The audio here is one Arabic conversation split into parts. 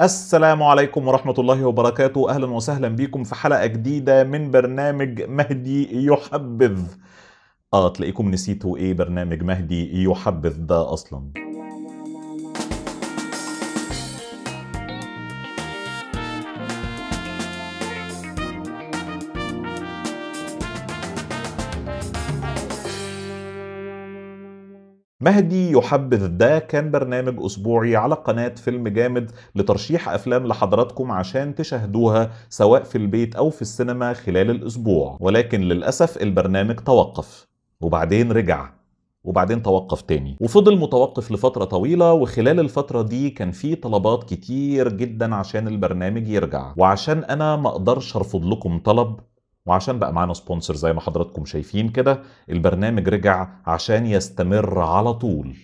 السلام عليكم ورحمة الله وبركاته أهلا وسهلا بكم في حلقة جديدة من برنامج مهدي يحبذ اه تلاقيكم نسيتوا ايه برنامج مهدي يحبذ ده اصلا مهدي يحبذ ده كان برنامج أسبوعي على قناة فيلم جامد لترشيح أفلام لحضراتكم عشان تشاهدوها سواء في البيت أو في السينما خلال الأسبوع ولكن للأسف البرنامج توقف وبعدين رجع وبعدين توقف تاني وفضل متوقف لفترة طويلة وخلال الفترة دي كان في طلبات كتير جدا عشان البرنامج يرجع وعشان أنا ما أقدرش أرفض لكم طلب وعشان بقى معانا سبونسر زي ما حضراتكم شايفين كده البرنامج رجع عشان يستمر على طول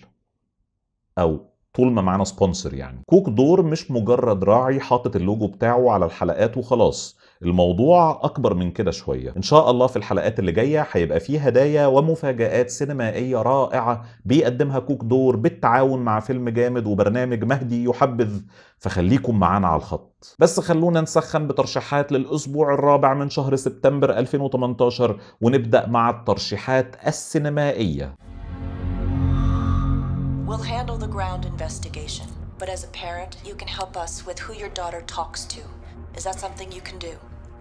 او طول ما معانا سبونسر يعني كوك دور مش مجرد راعي حاطط اللوجو بتاعه على الحلقات وخلاص الموضوع اكبر من كده شويه ان شاء الله في الحلقات اللي جايه هيبقى فيه هدايا ومفاجات سينمائيه رائعه بيقدمها كوك دور بالتعاون مع فيلم جامد وبرنامج مهدي يحبذ فخليكم معانا على الخط بس خلونا نسخن بترشيحات للاسبوع الرابع من شهر سبتمبر 2018 ونبدا مع الترشيحات السينمائيه We'll handle the ground investigation, but as a parent, you can help us with who your daughter talks to. Is that something you can do?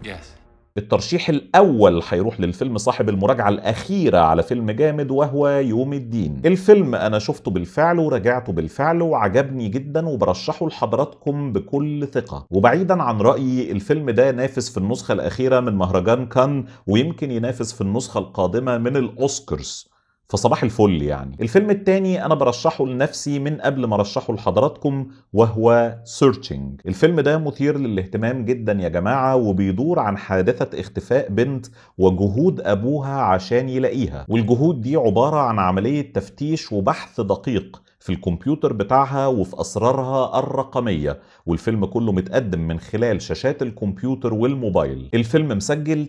yes. الترشيح الأول هيروح للفيلم صاحب المراجعة الأخيرة على فيلم جامد وهو يوم الدين الفيلم أنا شفته بالفعل وراجعته بالفعل وعجبني جدا وبرشحه لحضراتكم بكل ثقة وبعيدا عن رأيي الفيلم ده نافس في النسخة الأخيرة من مهرجان كان ويمكن ينافس في النسخة القادمة من الأوسكارز فصباح الفل يعني الفيلم التاني انا برشحه لنفسي من قبل ما ارشحه لحضراتكم وهو سيرشنج الفيلم ده مثير للاهتمام جدا يا جماعه وبيدور عن حادثه اختفاء بنت وجهود ابوها عشان يلاقيها والجهود دي عباره عن عمليه تفتيش وبحث دقيق في الكمبيوتر بتاعها وفي أسرارها الرقمية والفيلم كله متقدم من خلال شاشات الكمبيوتر والموبايل الفيلم مسجل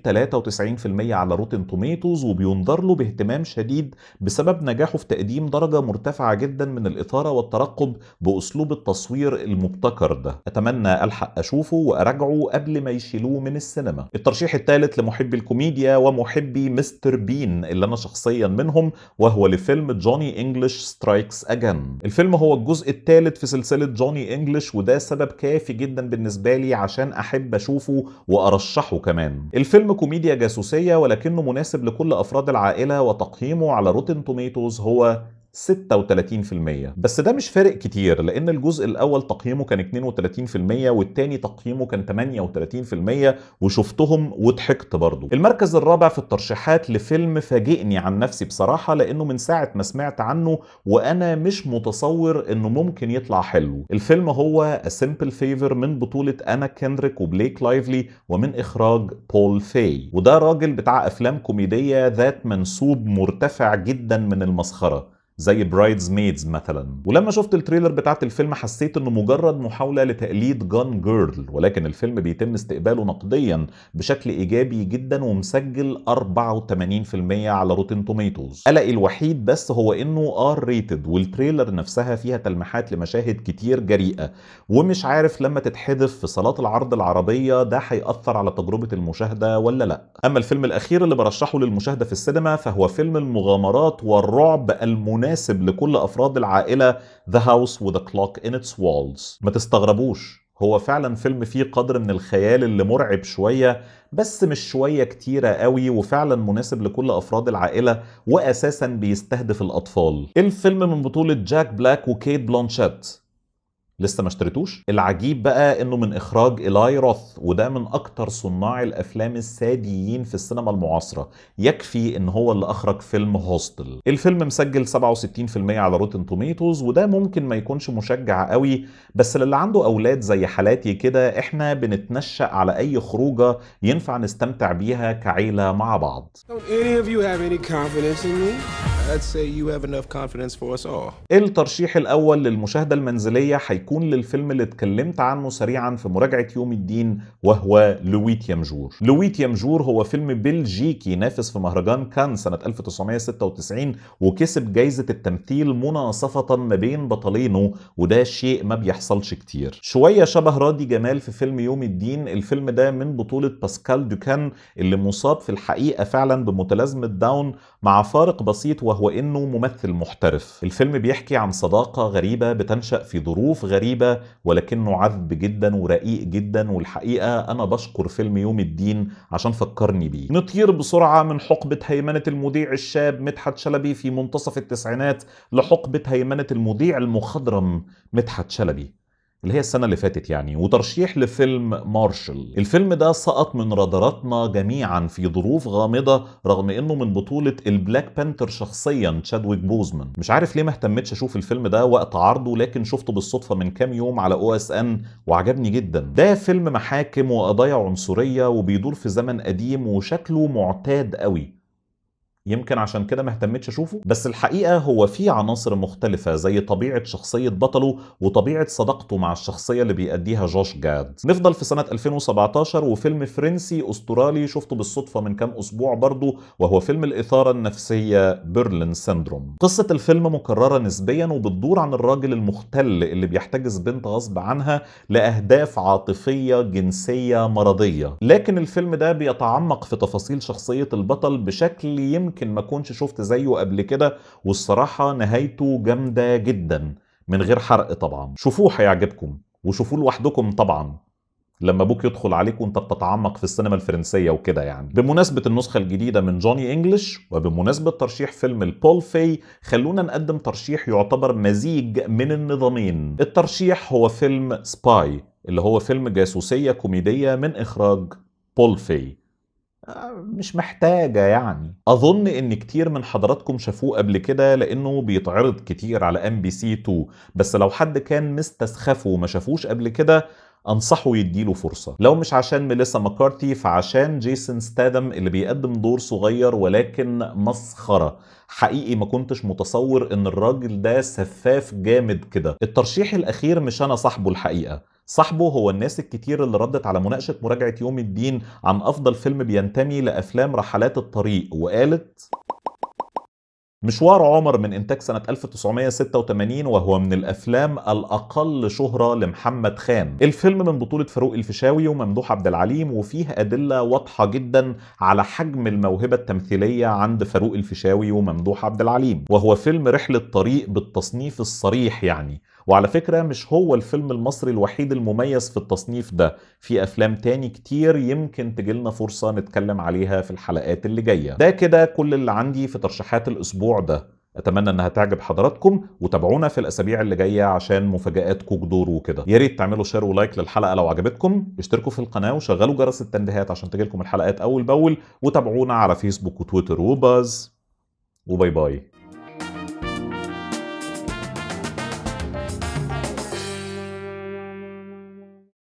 93% على روتين توميتوز وبينظر له باهتمام شديد بسبب نجاحه في تقديم درجة مرتفعة جدا من الإثارة والترقب بأسلوب التصوير المبتكر ده أتمنى ألحق أشوفه وأراجعه قبل ما يشيلوه من السينما الترشيح الثالث لمحبي الكوميديا ومحبي مستر بين اللي أنا شخصيا منهم وهو لفيلم جوني إنجلش سترايكس أجان الفيلم هو الجزء الثالث في سلسله جوني انجلش وده سبب كافي جدا بالنسبه لي عشان احب اشوفه وارشحه كمان الفيلم كوميديا جاسوسيه ولكنه مناسب لكل افراد العائله وتقييمه على روتن توميتوز هو 36% بس ده مش فارق كتير لان الجزء الاول تقييمه كان 32% والتاني تقييمه كان 38% وشفتهم وضحكت برضو المركز الرابع في الترشيحات لفيلم فاجئني عن نفسي بصراحة لانه من ساعة ما سمعت عنه وانا مش متصور انه ممكن يطلع حلو الفيلم هو A Simple Favor من بطولة انا كندريك وبليك لايفلي ومن اخراج بول فاي وده راجل بتاع افلام كوميدية ذات منسوب مرتفع جدا من المسخرة زي برايدز ميدز مثلا ولما شفت التريلر بتاعت الفيلم حسيت انه مجرد محاوله لتقليد جان جيرل ولكن الفيلم بيتم استقباله نقديا بشكل ايجابي جدا ومسجل 84% على روتين توميتوز قلقي الوحيد بس هو انه ار ريتد والتريلر نفسها فيها تلميحات لمشاهد كتير جريئه ومش عارف لما تتحذف في صالات العرض العربيه ده هيأثر على تجربه المشاهده ولا لا اما الفيلم الاخير اللي برشحه للمشاهده في السينما فهو فيلم المغامرات والرعب المناسب مناسب لكل أفراد العائلة The House with a Clock in its Walls ما تستغربوش هو فعلا فيلم فيه قدر من الخيال اللي مرعب شوية بس مش شوية كتيرة قوي وفعلا مناسب لكل أفراد العائلة وأساسا بيستهدف الأطفال الفيلم من بطولة جاك بلاك وكيت بلانشيت لسه ما اشتريتوش العجيب بقى انه من اخراج ايلاي روث وده من اكتر صناع الافلام الساديين في السينما المعاصره يكفي ان هو اللي اخرج فيلم هوستل الفيلم مسجل 67% على روتن توميتوز وده ممكن ما يكونش مشجع قوي بس للي عنده اولاد زي حالاتي كده احنا بنتنشأ على اي خروجه ينفع نستمتع بيها كعيله مع بعض الترشيح الاول للمشاهده المنزليه حيكون يكون للفيلم اللي اتكلمت عنه سريعا في مراجعة يوم الدين وهو لويت يمجور لويت يمجور هو فيلم بلجيكي نافس في مهرجان كان سنة 1996 وكسب جايزة التمثيل مناصفة ما بين بطلينه وده شيء ما بيحصلش كتير شوية شبه رادي جمال في فيلم يوم الدين الفيلم ده من بطولة باسكال دوكان اللي مصاب في الحقيقة فعلا بمتلازمة داون مع فارق بسيط وهو انه ممثل محترف الفيلم بيحكي عن صداقه غريبه بتنشا في ظروف غريبه ولكنه عذب جدا ورقيق جدا والحقيقه انا بشكر فيلم يوم الدين عشان فكرني بيه نطير بسرعه من حقبه هيمنه المذيع الشاب مدحت شلبي في منتصف التسعينات لحقبه هيمنه المذيع المخضرم مدحت شلبي اللي هي السنة اللي فاتت يعني وترشيح لفيلم مارشل الفيلم ده سقط من راداراتنا جميعا في ظروف غامضة رغم انه من بطولة البلاك بانتر شخصيا تشادويك بوزمان مش عارف ليه ما اهتمتش اشوف الفيلم ده وقت عرضه لكن شفته بالصدفة من كام يوم على او اس ان وعجبني جدا ده فيلم محاكم وقضايا عنصرية وبيدور في زمن قديم وشكله معتاد قوي يمكن عشان كده ما اهتمتش اشوفه بس الحقيقه هو في عناصر مختلفه زي طبيعه شخصيه بطله وطبيعه صداقته مع الشخصيه اللي بيأديها جوش جاد نفضل في سنه 2017 وفيلم فرنسي استرالي شفته بالصدفه من كام اسبوع برضه وهو فيلم الاثاره النفسيه بيرلين سيندروم قصه الفيلم مكرره نسبيا وبتدور عن الراجل المختل اللي بيحتجز بنت غصب عنها لاهداف عاطفيه جنسيه مرضيه لكن الفيلم ده بيتعمق في تفاصيل شخصيه البطل بشكل يمكن ممكن ما كنتش شفت زيه قبل كده والصراحة نهايته جامدة جدا من غير حرق طبعا شوفوه هيعجبكم وشوفوه لوحدكم طبعا لما ابوك يدخل عليك وانت بتتعمق في السينما الفرنسيه وكده يعني بمناسبه النسخه الجديده من جوني انجلش وبمناسبه ترشيح فيلم البول في خلونا نقدم ترشيح يعتبر مزيج من النظامين الترشيح هو فيلم سباي اللي هو فيلم جاسوسيه كوميديه من اخراج بول في مش محتاجه يعني اظن ان كتير من حضراتكم شافوه قبل كده لانه بيتعرض كتير على ام بي سي 2 بس لو حد كان مستسخفه وما شافوش قبل كده انصحه يديله فرصه لو مش عشان ميليسا مكارتي فعشان جيسون ستادم اللي بيقدم دور صغير ولكن مسخره حقيقي ما كنتش متصور ان الراجل ده سفاف جامد كده الترشيح الاخير مش انا صاحبه الحقيقه صاحبه هو الناس الكتير اللي ردت على مناقشة مراجعة يوم الدين عن أفضل فيلم بينتمي لأفلام رحلات الطريق وقالت مشوار عمر من إنتاج سنة 1986 وهو من الأفلام الأقل شهرة لمحمد خان الفيلم من بطولة فاروق الفيشاوي وممدوح عبد العليم وفيه أدلة واضحة جدا على حجم الموهبة التمثيلية عند فاروق الفيشاوي وممدوح عبد العليم وهو فيلم رحلة طريق بالتصنيف الصريح يعني وعلى فكرة مش هو الفيلم المصري الوحيد المميز في التصنيف ده في أفلام تاني كتير يمكن تجيلنا فرصة نتكلم عليها في الحلقات اللي جاية ده كده كل اللي عندي في ترشيحات الأسبوع ده اتمنى انها تعجب حضراتكم وتابعونا في الاسابيع اللي جايه عشان مفاجاتكم جدور وكده يا ريت تعملوا شير ولايك للحلقه لو عجبتكم اشتركوا في القناه وشغلوا جرس التنبيهات عشان تجيلكم الحلقات اول باول وتابعونا على فيسبوك وتويتر وباز وباي باي